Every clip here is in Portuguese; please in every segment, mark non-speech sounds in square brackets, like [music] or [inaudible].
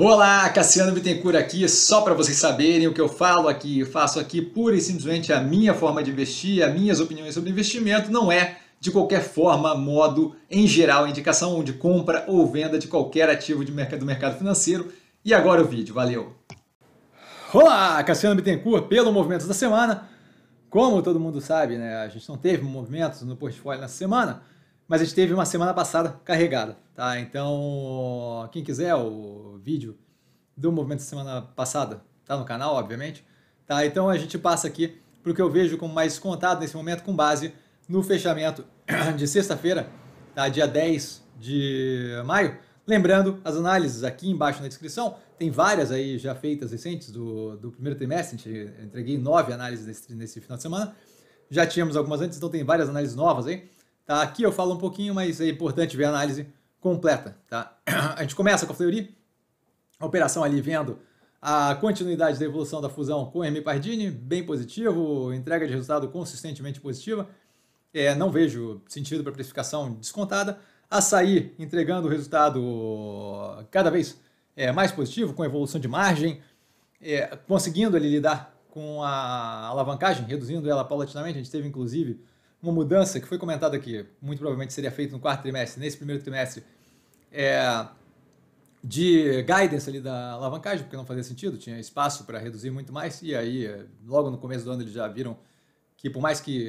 Olá, Cassiano Bittencourt aqui, só para vocês saberem o que eu falo aqui, eu faço aqui pura e simplesmente a minha forma de investir, as minhas opiniões sobre investimento, não é de qualquer forma, modo, em geral, indicação de compra ou venda de qualquer ativo de mercado, do mercado financeiro. E agora o vídeo, valeu! Olá, Cassiano Bittencourt pelo movimento da Semana. Como todo mundo sabe, né, a gente não teve movimentos no portfólio na semana, mas a gente teve uma semana passada carregada, tá? Então, quem quiser o vídeo do movimento da semana passada, tá no canal, obviamente. Tá? Então a gente passa aqui para o que eu vejo como mais contado nesse momento, com base no fechamento [clears throat] de sexta-feira, tá? dia 10 de maio. Lembrando, as análises aqui embaixo na descrição, tem várias aí já feitas recentes do, do primeiro trimestre, a gente entreguei nove análises nesse, nesse final de semana. Já tínhamos algumas antes, então tem várias análises novas aí. Tá? Aqui eu falo um pouquinho, mas é importante ver a análise completa. Tá? [clears throat] A gente começa com a Fleury, a operação ali vendo a continuidade da evolução da fusão com M. Pardini, bem positivo, entrega de resultado consistentemente positiva. É, não vejo sentido para precificação descontada. Açaí entregando resultado cada vez é, mais positivo, com evolução de margem, é, conseguindo ele lidar com a alavancagem, reduzindo ela paulatinamente. A gente teve, inclusive, uma mudança que foi comentada aqui, muito provavelmente seria feita no quarto trimestre, nesse primeiro trimestre, é, de guidance ali da alavancagem, porque não fazia sentido, tinha espaço para reduzir muito mais, e aí, logo no começo do ano, eles já viram que, por mais que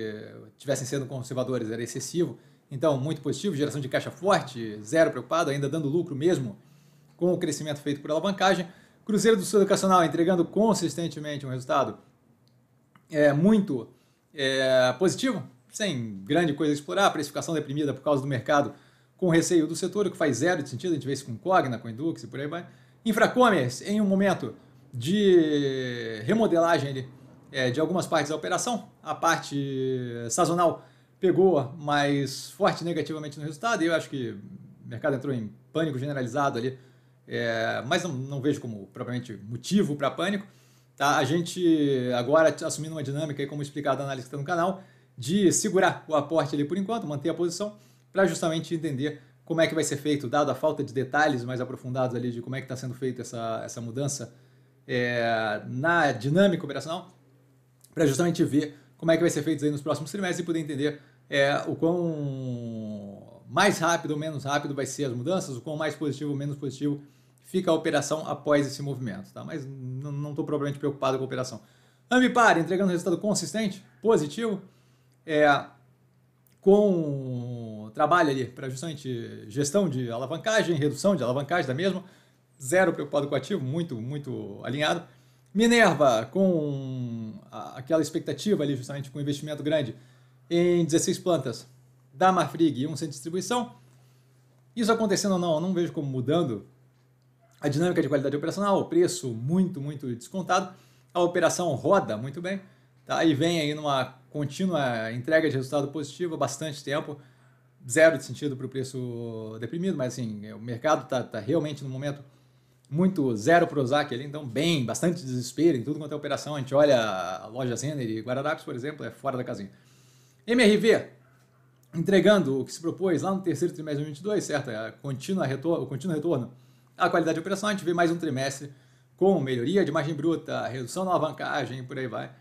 tivessem sendo conservadores, era excessivo, então, muito positivo, geração de caixa forte, zero preocupado, ainda dando lucro mesmo com o crescimento feito por alavancagem. Cruzeiro do Sul Educacional entregando consistentemente um resultado é, muito é, positivo, sem grande coisa a explorar, precificação deprimida por causa do mercado com receio do setor, o que faz zero de sentido, a gente vê isso com Cogna, com Indux e por aí vai. Infracommerce, em um momento de remodelagem ali, é, de algumas partes da operação, a parte sazonal pegou mais forte negativamente no resultado, e eu acho que o mercado entrou em pânico generalizado ali, é, mas não, não, vejo como propriamente motivo para pânico. Tá? A gente agora assumindo uma dinâmica, aí, como explicado na análise que está no canal, de segurar o aporte ali por enquanto, manter a posição, para justamente entender como é que vai ser feito, dado a falta de detalhes mais aprofundados ali de como é que está sendo feita essa, essa mudança é, na dinâmica operacional, para justamente ver como é que vai ser feito aí nos próximos trimestres e poder entender é, o quão mais rápido ou menos rápido vai ser as mudanças, o quão mais positivo ou menos positivo fica a operação após esse movimento, tá? Mas não estou propriamente preocupado com a operação. Ambipar entregando resultado consistente, positivo, é, com trabalho ali para justamente gestão de alavancagem, redução de alavancagem da mesma, zero preocupado com o ativo, muito, muito alinhado. Minerva, com aquela expectativa ali, justamente com investimento grande em 16 plantas da Marfrig e um centro de distribuição. Isso acontecendo ou não, não vejo como mudando a dinâmica de qualidade operacional, o preço muito, muito descontado, a operação roda muito bem tá? e vem aí numa contínua entrega de resultado positivo há bastante tempo, zero de sentido para o preço deprimido, mas assim, é, o mercado está tá realmente no momento muito zero para Prozac ali, então bem, bastante desespero em tudo quanto é operação. A gente olha a loja Zener e Guararapes, por exemplo, é fora da casinha. MRV entregando o que se propôs lá no terceiro trimestre de 2022, certo? A contínua retorno, o contínuo retorno à qualidade de operação, a gente vê mais um trimestre com melhoria de margem bruta, redução na alavancagem e por aí vai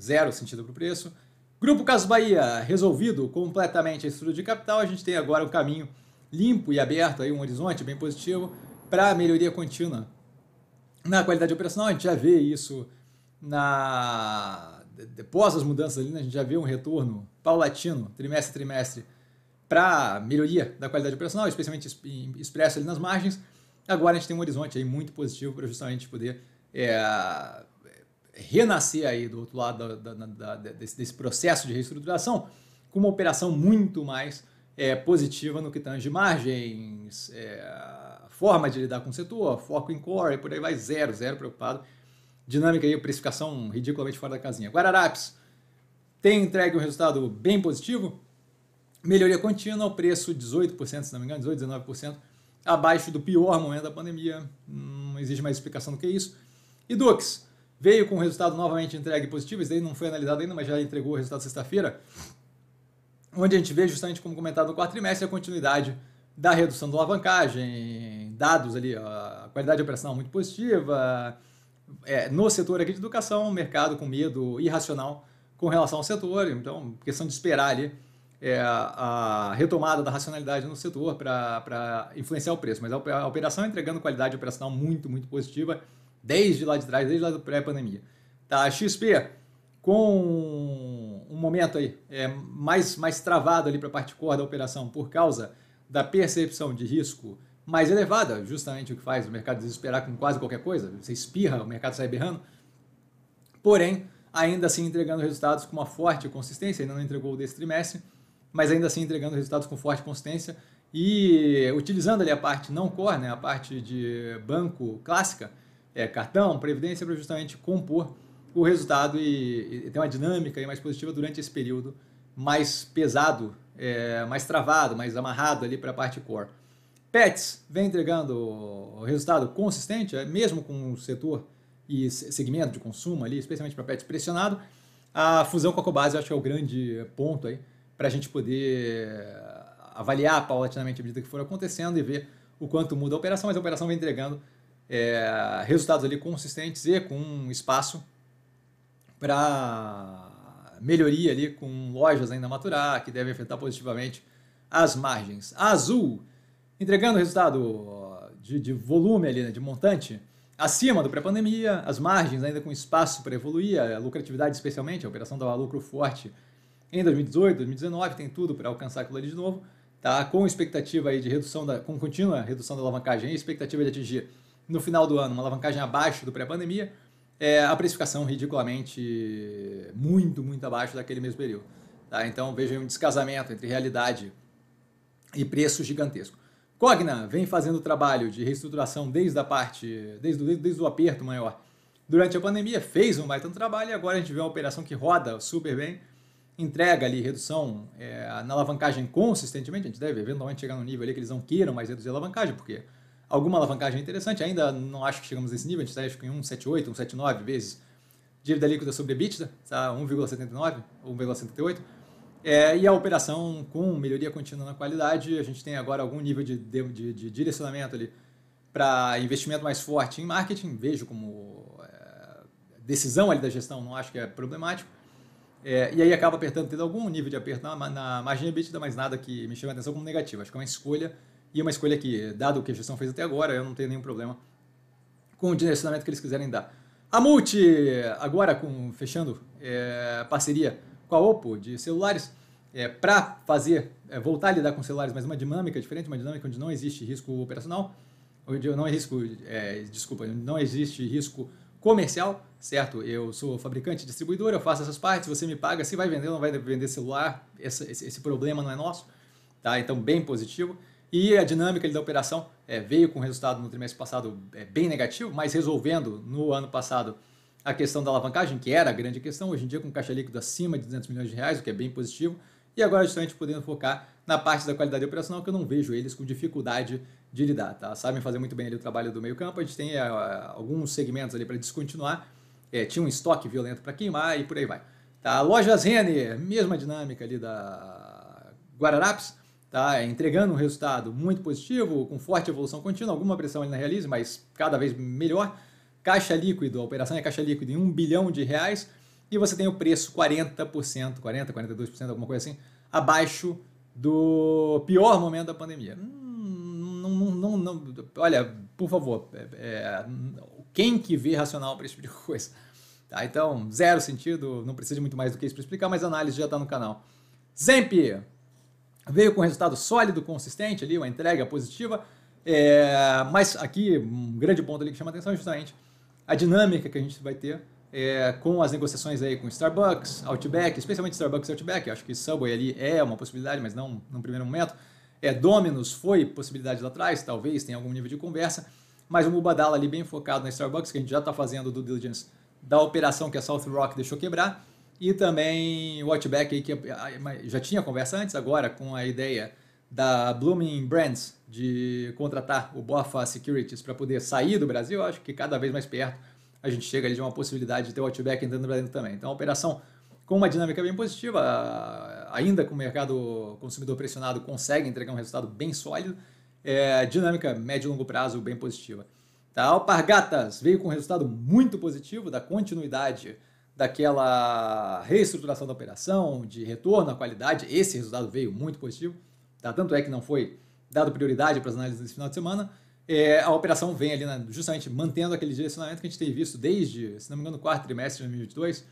zero sentido para o preço. Grupo Caso Bahia, resolvido completamente a estrutura de capital, a gente tem agora um caminho limpo e aberto, aí um horizonte bem positivo para a melhoria contínua. Na qualidade operacional, a gente já vê isso na após as mudanças ali, né, a gente já vê um retorno paulatino, trimestre a trimestre, para melhoria da qualidade operacional, especialmente expresso ali nas margens. Agora a gente tem um horizonte aí muito positivo para justamente poder é, renascer aí do outro lado da, da, da, desse, desse, processo de reestruturação com uma operação muito mais é, positiva no que tange margens, é, forma de lidar com o setor, foco em core, por aí vai, zero, zero preocupado. Dinâmica e precificação ridiculamente fora da casinha. Guararapes tem entregue um resultado bem positivo, melhoria contínua, o preço 18%, se não me engano, 18%, 19%, abaixo do pior momento da pandemia, não existe mais explicação do que isso. E Dux, veio com o resultado novamente entregue positivo, isso daí não foi analisado ainda, mas já entregou o resultado sexta-feira, onde a gente vê justamente como comentado no quarto trimestre a continuidade da redução da alavancagem, dados ali, a qualidade operacional muito positiva, é, no setor aqui de educação, o mercado com medo irracional com relação ao setor, então questão de esperar ali é, a retomada da racionalidade no setor para influenciar o preço, mas a operação entregando qualidade operacional muito, muito positiva, desde lá de trás, desde lá do pré-pandemia. Tá, a XP com um momento aí é, mais, mais travado ali para a parte core da operação por causa da percepção de risco mais elevada, justamente o que faz o mercado desesperar com quase qualquer coisa, você espirra, o mercado sai berrando, porém, ainda assim entregando resultados com uma forte consistência, ainda não entregou desse trimestre, mas ainda assim entregando resultados com forte consistência e utilizando ali a parte não core, né, a parte de banco clássica, é, cartão, previdência, para justamente compor o resultado e, e ter uma dinâmica mais positiva durante esse período mais pesado, é, mais travado, mais amarrado ali para a parte core. Pets vem entregando resultado consistente, é, mesmo com o setor e segmento de consumo ali, especialmente para pets pressionado. A fusão com a Cobase eu acho que é o grande ponto aí para a gente poder é, avaliar paulatinamente à medida que for acontecendo e ver o quanto muda a operação, mas a operação vem entregando é, resultados ali consistentes e com um espaço para melhoria ali com lojas ainda a maturar, que devem afetar positivamente as margens. A Azul, entregando resultado de, de volume ali, né, de montante, acima do pré-pandemia, as margens ainda com espaço para evoluir, a lucratividade especialmente, a operação dava lucro forte em 2018, 2019, tem tudo para alcançar aquilo ali de novo, tá? com expectativa aí de redução, da, com contínua redução da alavancagem e expectativa de atingir no final do ano, uma alavancagem abaixo do pré-pandemia, é, a precificação ridiculamente muito, muito abaixo daquele mesmo período. Tá? Então veja um descasamento entre realidade e preço gigantesco. Cogna vem fazendo trabalho de reestruturação desde a parte, desde, desde, desde o aperto maior. Durante a pandemia fez um baita trabalho e agora a gente vê uma operação que roda super bem, entrega ali redução é, na alavancagem consistentemente. A gente deve eventualmente chegar no nível ali que eles não queiram mais reduzir a alavancagem, porque alguma alavancagem interessante, ainda não acho que chegamos a esse nível, a gente está acho que em 1,78, 1,79 vezes dívida líquida sobre EBITDA, tá 1,79 ou 1,78. É, e a operação com melhoria contínua na qualidade, a gente tem agora algum nível de, de, de direcionamento ali para investimento mais forte em marketing, vejo como é, decisão ali da gestão, não acho que é problemático. É, e aí acaba apertando, tendo algum nível de aperto na, na margem EBITDA, mas nada que me chame a atenção como negativo. Acho que é uma escolha e é uma escolha que, dado o que a gestão fez até agora, eu não tenho nenhum problema com o direcionamento que eles quiserem dar. A Multi, agora com, fechando é, parceria com a Oppo de celulares, é, para fazer, é, voltar a lidar com celulares, mas uma dinâmica diferente, uma dinâmica onde não existe risco operacional, onde não é risco, é, desculpa, não existe risco comercial, certo? Eu sou fabricante, distribuidor, eu faço essas partes, você me paga, se vai vender ou não vai vender celular, esse, esse problema não é nosso, tá? Então, bem positivo. E a dinâmica ali, da operação é, veio com resultado no trimestre passado é, bem negativo, mas resolvendo no ano passado a questão da alavancagem, que era a grande questão, hoje em dia com caixa líquido acima de 200 milhões de reais, o que é bem positivo, e agora justamente podendo focar na parte da qualidade operacional, que eu não vejo eles com dificuldade de lidar, tá? Sabem fazer muito bem ali o trabalho do meio campo, a gente tem é, alguns segmentos ali para descontinuar, é, tinha um estoque violento para queimar e por aí vai. Tá? Lojas Renner, mesma dinâmica ali da Guararapes, tá é, entregando um resultado muito positivo, com forte evolução contínua, alguma pressão ele na realize, mas cada vez melhor. Caixa líquido, a operação é caixa líquido em 1 bilhão de reais e você tem o preço 40%, 40%, 42%, alguma coisa assim, abaixo do pior momento da pandemia. Hum, não, não, não, não olha, por favor, é, é quem que vê racional para esse tipo de coisa? Tá, então, zero sentido, não precisa de muito mais do que isso para explicar, mas a análise já está no canal. Zemp! veio com resultado sólido, consistente ali, uma entrega positiva, é, mas aqui um grande ponto ali que chama atenção é justamente a dinâmica que a gente vai ter é, com as negociações aí com Starbucks, Outback, especialmente Starbucks e Outback, acho que Subway ali é uma possibilidade, mas não no primeiro momento. É, Domino's foi possibilidade lá atrás, talvez tenha algum nível de conversa, mas o Mubadala ali bem focado na Starbucks, que a gente já está fazendo do diligence da operação que a South Rock deixou quebrar, e também o Outback, que ah, já tinha conversa antes, agora com a ideia da Blooming Brands de contratar o Bofa Securities para poder sair do Brasil, acho que cada vez mais perto a gente chega ali de uma possibilidade de ter o watchback entrando no Brasil também. Então, uma operação com uma dinâmica bem positiva, ah, ainda com o mercado consumidor pressionado, consegue entregar um resultado bem sólido, é, dinâmica médio e longo prazo bem positiva. Tá? Alpargatas veio com um resultado muito positivo da continuidade daquela reestruturação da operação, de retorno à qualidade. Esse resultado veio muito positivo, tá? tanto é que não foi dado prioridade para as análises desse final de semana. É, a operação vem ali justamente mantendo aquele direcionamento que a gente tem visto desde, se não me engano, o quarto trimestre de 2022,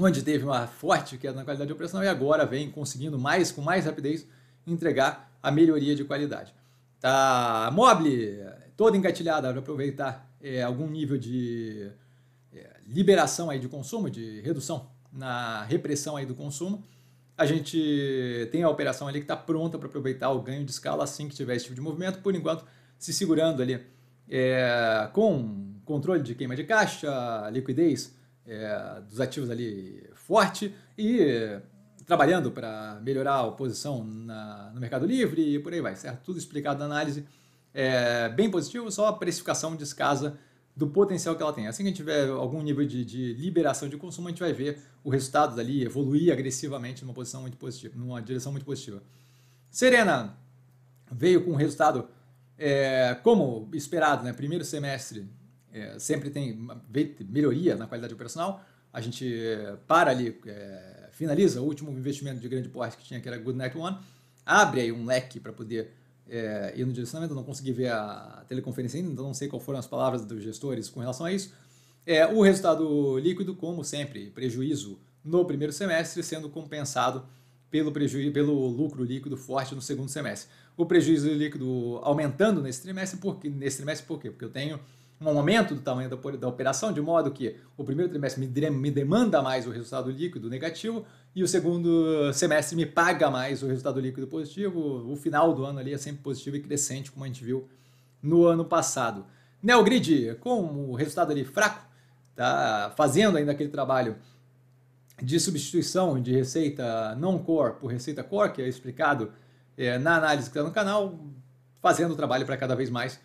onde teve uma forte queda na qualidade operacional e agora vem conseguindo mais, com mais rapidez, entregar a melhoria de qualidade. Tá, Mobile, toda engatilhada para aproveitar é, algum nível de é, liberação aí de consumo, de redução na repressão aí do consumo, a gente tem a operação ali que está pronta para aproveitar o ganho de escala assim que tiver esse tipo de movimento, por enquanto se segurando ali é, com controle de queima de caixa, liquidez é, dos ativos ali forte e trabalhando para melhorar a posição na, no Mercado Livre e por aí vai, certo? Tudo explicado na análise. É, bem positivo, só a precificação descasa do potencial que ela tem. Assim que a gente tiver algum nível de, de, liberação de consumo, a gente vai ver o resultado dali evoluir agressivamente numa posição muito positiva, numa direção muito positiva. Serena veio com um resultado é, como esperado, né? Primeiro semestre é, sempre tem melhoria na qualidade operacional. A gente é, para ali, é, finaliza o último investimento de grande porte que tinha, que era Good Night One, abre aí um leque para poder é, e no direcionamento, eu não consegui ver a teleconferência ainda, então não sei qual foram as palavras dos gestores com relação a isso. É, o resultado líquido, como sempre, prejuízo no primeiro semestre, sendo compensado pelo, prejuízo, pelo lucro líquido forte no segundo semestre. O prejuízo líquido aumentando nesse trimestre, porque, nesse trimestre por quê? Porque eu tenho um aumento do tamanho da, da operação, de modo que o primeiro trimestre me, de, me demanda mais o resultado líquido negativo e o segundo semestre me paga mais o resultado líquido positivo. O final do ano ali é sempre positivo e crescente, como a gente viu no ano passado. Neogrid, com o resultado ali fraco, tá fazendo ainda aquele trabalho de substituição de receita non-core por receita core, que é explicado é, na análise que está no canal, fazendo o trabalho para cada vez mais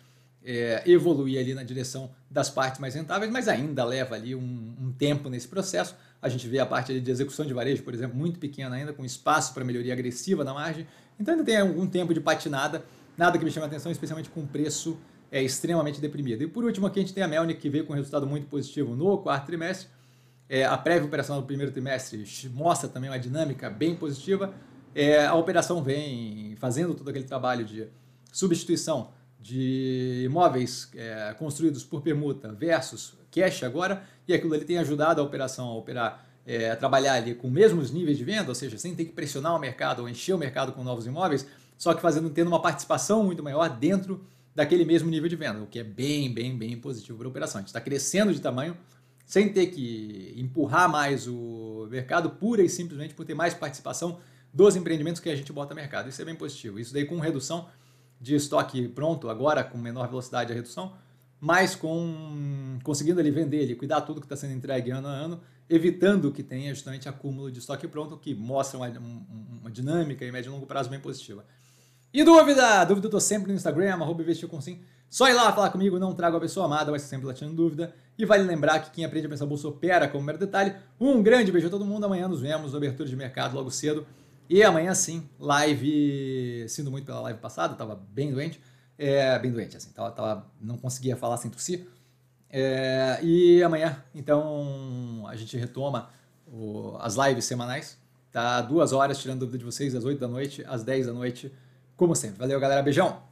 é, evoluir ali na direção das partes mais rentáveis, mas ainda leva ali um, um tempo nesse processo. A gente vê a parte de execução de varejo, por exemplo, muito pequena ainda, com espaço para melhoria agressiva na margem. Então ainda tem algum tempo de patinada, nada que me chame a atenção, especialmente com preço é, extremamente deprimido. E por último aqui a gente tem a Melnik, que veio com um resultado muito positivo no quarto trimestre. É, a prévia operação do primeiro trimestre mostra também uma dinâmica bem positiva. É, a operação vem fazendo todo aquele trabalho de substituição de imóveis é, construídos por permuta versus cash agora, e aquilo ali tem ajudado a operação a operar, é, a trabalhar ali com mesmos níveis de venda, ou seja, sem ter que pressionar o mercado ou encher o mercado com novos imóveis, só que fazendo tendo uma participação muito maior dentro daquele mesmo nível de venda, o que é bem, bem, bem positivo para a operação. A gente está crescendo de tamanho sem ter que empurrar mais o mercado, pura e simplesmente por ter mais participação dos empreendimentos que a gente bota no mercado. Isso é bem positivo. Isso daí com redução de estoque pronto, agora com menor velocidade a redução, mas com conseguindo ele vender, cuidar tudo que está sendo entregue ano a ano, evitando que tenha justamente acúmulo de estoque pronto, que mostra uma, uma dinâmica em médio e longo prazo bem positiva. E dúvida? Dúvida eu sempre no Instagram, arroba com sim. Só ir lá falar comigo, não trago a pessoa amada, mas sempre latindo dúvida. E vale lembrar que quem aprende a pensar bolsa opera como mero detalhe. Um grande beijo a todo mundo, amanhã nos vemos na abertura de mercado logo cedo. E amanhã sim, live. Sinto muito pela live passada, tava bem doente. É, bem doente, assim, tava, tava, não conseguia falar sem tossir. É, e amanhã, então, a gente retoma o, as lives semanais, tá? Duas horas tirando dúvida de vocês, às 8 da noite, às 10 da noite, como sempre. Valeu, galera. Beijão!